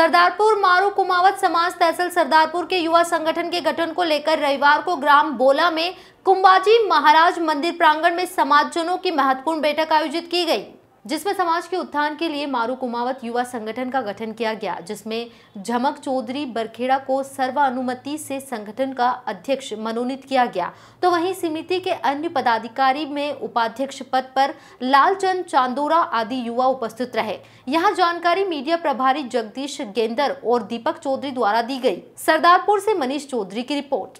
सरदारपुर मारू कुमावत समाज तहसील सरदारपुर के युवा संगठन के गठन को लेकर रविवार को ग्राम बोला में कुंबाजी महाराज मंदिर प्रांगण में समाजजनों की महत्वपूर्ण बैठक आयोजित की गई जिसमें समाज के उत्थान के लिए मारू कुमावत युवा संगठन का गठन किया गया जिसमें झमक चौधरी बरखेड़ा को सर्वानुमति से संगठन का अध्यक्ष मनोनीत किया गया तो वहीं समिति के अन्य पदाधिकारी में उपाध्यक्ष पद पर लालचंद चांदोरा आदि युवा उपस्थित रहे यहां जानकारी मीडिया प्रभारी जगदीश गेंदर और दीपक चौधरी द्वारा दी गई सरदारपुर से मनीष चौधरी की रिपोर्ट